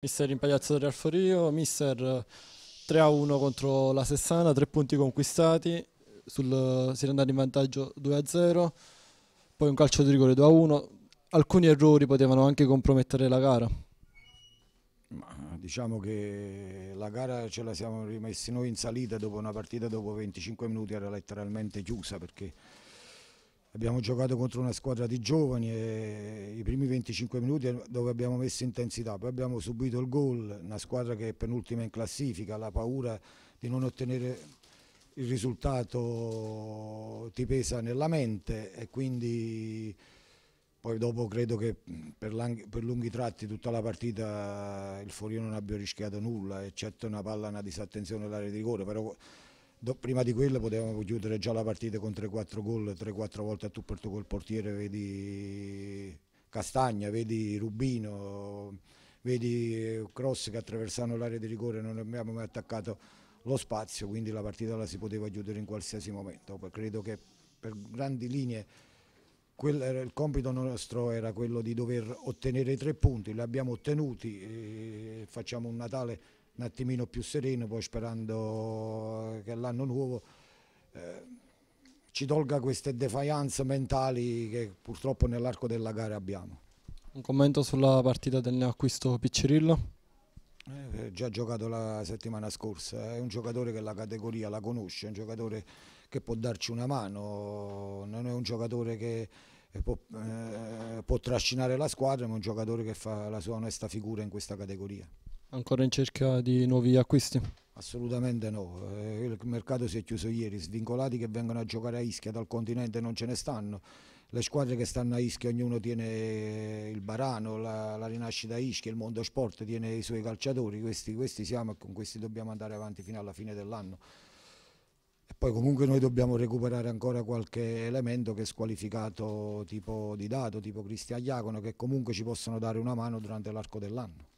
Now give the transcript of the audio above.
Mister Impagliazzo del Alforio, mister 3 a 1 contro la Sessana, tre punti conquistati, sul, si è andato in vantaggio 2 a 0, poi un calcio di rigore 2 a 1, alcuni errori potevano anche compromettere la gara. Ma diciamo che la gara ce la siamo rimessi noi in salita dopo una partita dopo 25 minuti era letteralmente chiusa perché Abbiamo giocato contro una squadra di giovani e i primi 25 minuti dove abbiamo messo intensità, poi abbiamo subito il gol, una squadra che è penultima in classifica, la paura di non ottenere il risultato ti pesa nella mente e quindi poi dopo credo che per, per lunghi tratti tutta la partita il Forio non abbia rischiato nulla, eccetto una palla, una disattenzione all'area di rigore, però prima di quello potevamo chiudere già la partita con 3-4 gol, 3-4 volte a tu per tu col portiere, vedi Castagna, vedi Rubino, vedi eh, Cross che attraversano l'area di rigore non abbiamo mai attaccato lo spazio, quindi la partita la si poteva chiudere in qualsiasi momento. Credo che per grandi linee il compito nostro era quello di dover ottenere i tre punti, li abbiamo ottenuti, eh, facciamo un Natale un attimino più sereno, poi sperando che l'anno nuovo eh, ci tolga queste defianze mentali che purtroppo nell'arco della gara abbiamo. Un commento sulla partita del neoacquisto Piccirillo? Eh, eh già giocato la settimana scorsa, eh. è un giocatore che la categoria la conosce, è un giocatore che può darci una mano, non è un giocatore che eh, può, eh, può trascinare la squadra, ma è un giocatore che fa la sua onesta figura in questa categoria. Ancora in cerca di nuovi acquisti? Assolutamente no, eh, il mercato si è chiuso ieri, svincolati che vengono a giocare a Ischia dal continente non ce ne stanno, le squadre che stanno a Ischia ognuno tiene il Barano, la, la rinascita a Ischia, il mondo sport tiene i suoi calciatori, questi, questi siamo e con questi dobbiamo andare avanti fino alla fine dell'anno. E poi comunque noi dobbiamo recuperare ancora qualche elemento che è squalificato tipo di dato, tipo Cristian Iacono, che comunque ci possono dare una mano durante l'arco dell'anno.